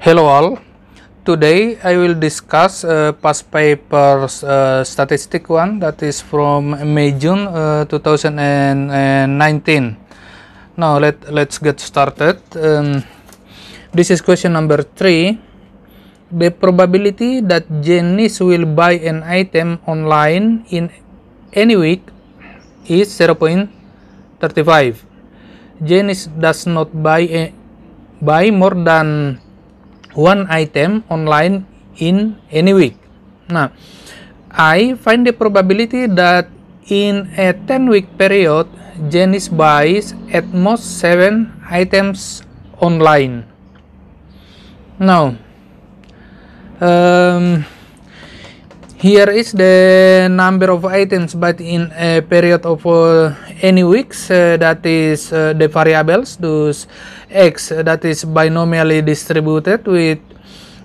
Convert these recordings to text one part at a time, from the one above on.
Hello all. Today I will discuss uh, past papers uh, statistic one that is from May June uh, 2019. Now let let's get started. Um, this is question number three. The probability that Janice will buy an item online in any week is 0.35. Janice does not buy a, eh, buy more than one item online in any week. Now, I find the probability that in a 10 week period, Janice buys at most 7 items online. Now, um, here is the number of items but in a period of uh, any weeks uh, that is uh, the variables those x uh, that is binomially distributed with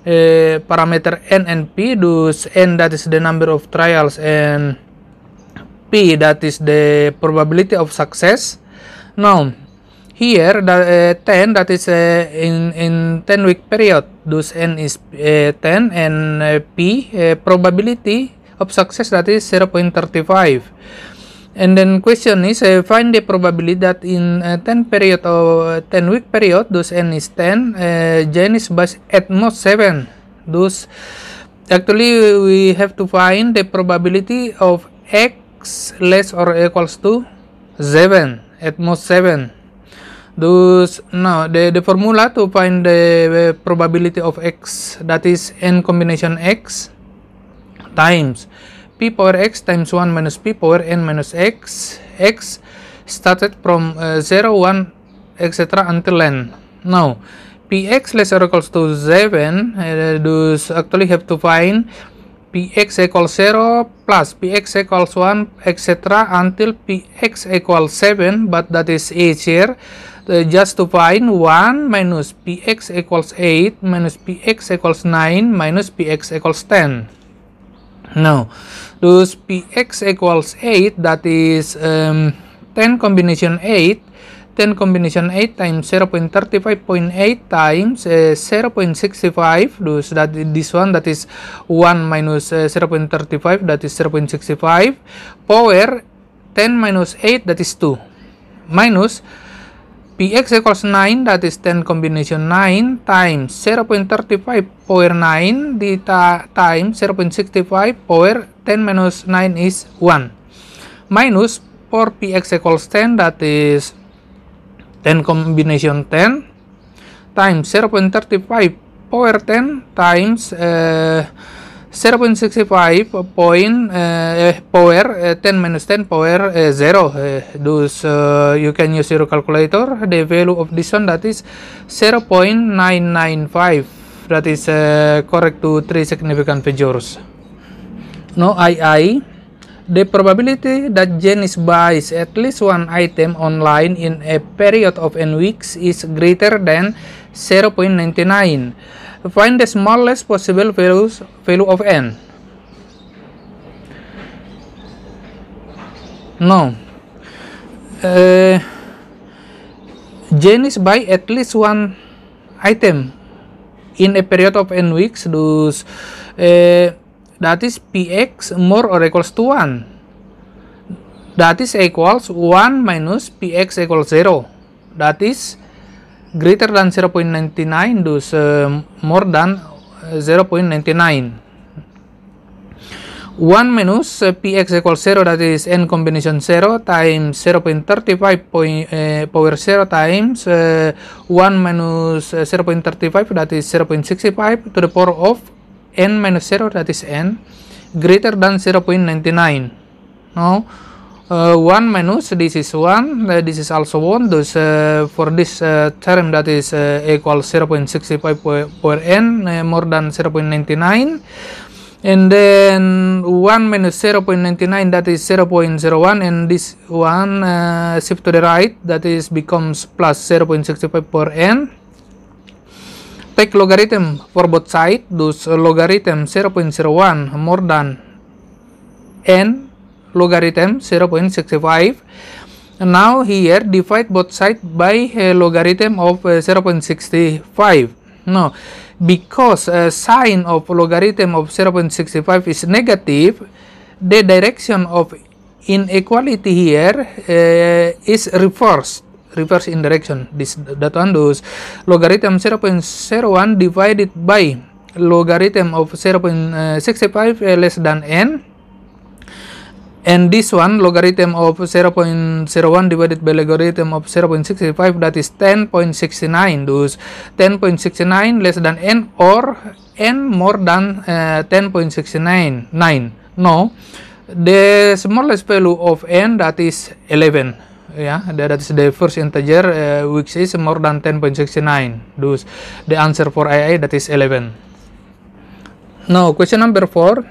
uh, parameter n and p those n that is the number of trials and p that is the probability of success now here the uh, 10 that is uh, in in 10 week period those n is uh, 10 and uh, p uh, probability of success that is 0.35 and then question is find the probability that in 10 period or 10 week period those n is 10 uh, is bus at most 7 those actually we have to find the probability of x less or equals to 7 at most 7 Thus, no, the, the formula to find the probability of x, that is n combination x, times p power x times 1 minus p power n minus x, x started from uh, 0, 1, etc. until n. Now, px less or equals to 7, uh, thus actually have to find px equals 0 plus px equals 1, etc. until px equals 7, but that is easier Uh, just to find 1 minus px equals 8 minus px equals 9 minus px equals 10. Now, those px equals 8 that is um, 10 combination 8 10 combination 8 times 0.35.8 times uh, 0.65 those that this one that is 1 minus uh, 0.35 that is 0.65 power 10 minus 8 that is 2 minus Px equals 9 that is 10 combination 9 times 0.35 power 9 dita times 0.65 power 10 minus 9 is 1 minus 4px equals 10 that is 10 combination 10 times 0.35 power 10 times uh, 0.65 point uh, power uh, eh, 10 minus 10 power uh, 0 uh, thus uh, you can use your calculator the value of this one that is 0.995 that is uh, correct to three significant figures no II the probability that Janice buys at least one item online in a period of n weeks is greater than 0.99 Find the smallest possible values, value of n. No. Uh, eh, Janice buy at least one item in a period of n weeks. Thus, uh, eh, that is px more or equals to one. That is equals 1 minus px equals 0. That is greater than 0.99 do uh, more than 0.99 eh, 1 minus uh, eh, px equals 0 that is n combination 0 times 0.35 point, uh, power 0 times uh, 1 minus 0.35 that is 0.65 to the power of n minus 0 that is n greater than 0.99 now uh, one minus this is one uh, this is also one thus uh, for this uh, term that is uh, equal 0.65 per, n uh, more than 0.99 and then one minus 0.99 that is 0.01 and this one uh, shift to the right that is becomes plus 0.65 per n take logarithm for both side those logarithm 0.01 more than n logarithm 0.65 now here divide both sides by a logarithm of 0.65 uh, no because uh, sine of logarithm of 0.65 is negative the direction of inequality here uh, is reverse, reverse in direction this that one does logarithm 0.01 divided by logarithm of 0.65 uh, uh, less than n And this one, logarithm of 0.01 divided by logarithm of 0.65, that is 10.69. Thus, 10.69 less than n or n more than uh, 10.69. 9. No, the smallest value of n, that is 11. Yeah, that is the first integer uh, which is more than 10.69. Thus, the answer for AI that is 11. Now, question number 4.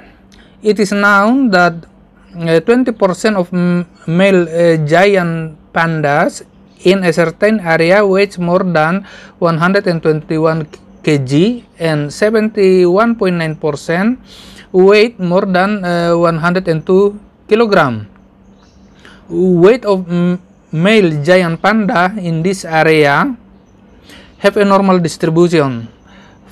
It is known that 20% eh, of male uh, giant pandas in a certain area weighs more than 121 kg and 71.9% weight more than uh, 102 kg. Weight of male giant panda in this area have a normal distribution.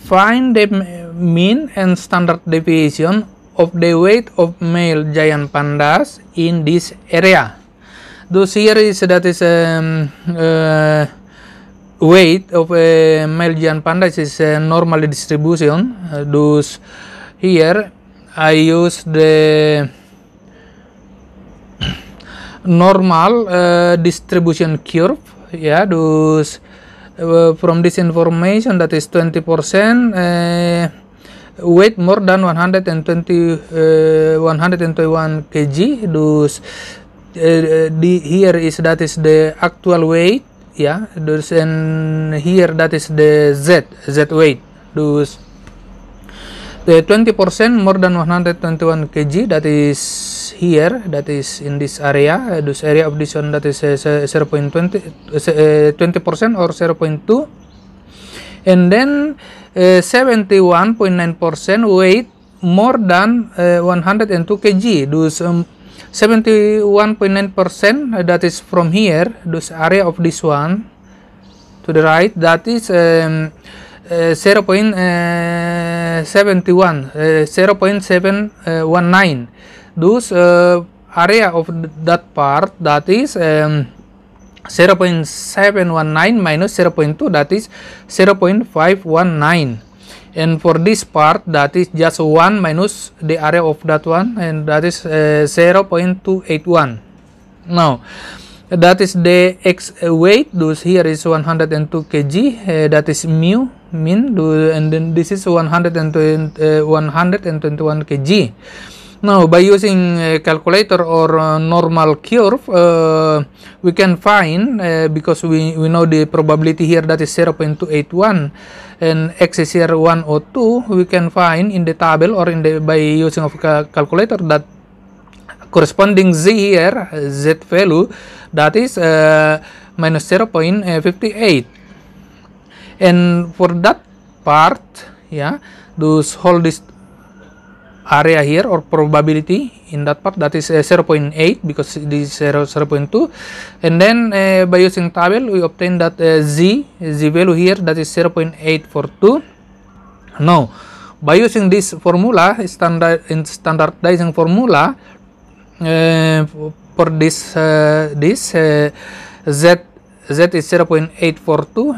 Find the mean and standard deviation of the weight of male giant pandas in this area. Those here is that is um, uh, weight of a male giant pandas is a uh, normal distribution. Uh, those here I use the normal uh, distribution curve. Yeah, those uh, from this information that is 20 Uh, weight more than 120 uh, 121 kg dus uh, eh, the, eh, here is that is the actual weight ya yeah. dus and here that is the z z weight dus the 20% more than 121 kg that is here that is in this area this area of this one that is 0.20 eh, 20% or 0.2 and then 71.9% eh, weight more than eh, 102 kg. Those 71.9% eh, that is from here, those area of this one to the right, that is um, 0.71, 0.719. Those area of that part that is um, 0.719 minus 0.2 that is 0.519 and for this part that is just 1 minus the area of that one and that is uh, 0.281 now that is the x weight those here is 102 kg uh, that is mu mean and then this is 100 uh, 121 kg Now, by using a calculator or a normal curve, uh, we can find, uh, because we, we know the probability here that is 0.281 and x is here 102, we can find in the table or in the by using of a calculator that corresponding z here, z value, that is uh, minus 0.58. And for that part, yeah, those whole this area here or probability in that part that is uh, 0.8 because this is 0, 0.2 and then uh, by using table we obtain that uh, z z value here that is 0.842 now by using this formula standard in standardizing formula uh, for this uh, this uh, z z is 0.842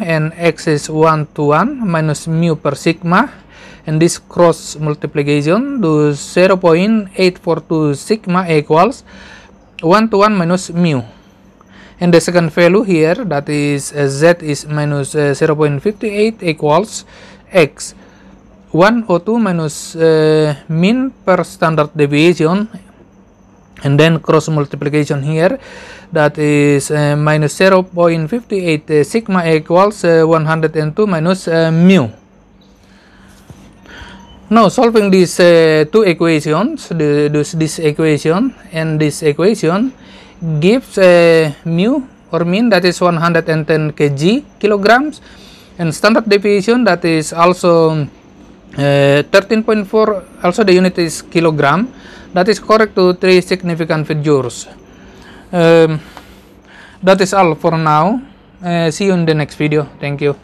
and x is 1 to 1 minus mu per sigma and this cross multiplication do 0.842 sigma equals 1 to 1 minus mu and the second value here that is uh, z is minus uh, 0.58 equals x 102 minus uh, mean per standard deviation and then cross multiplication here that is uh, minus 0.58 sigma equals uh, 102 minus uh, mu now solving these uh, two equations, the, this, this equation and this equation gives a uh, mu or mean that is 110 kg kilograms and standard deviation that is also 13.4 uh, also the unit is kilogram that is correct to three significant figures um, that is all for now uh, see you in the next video thank you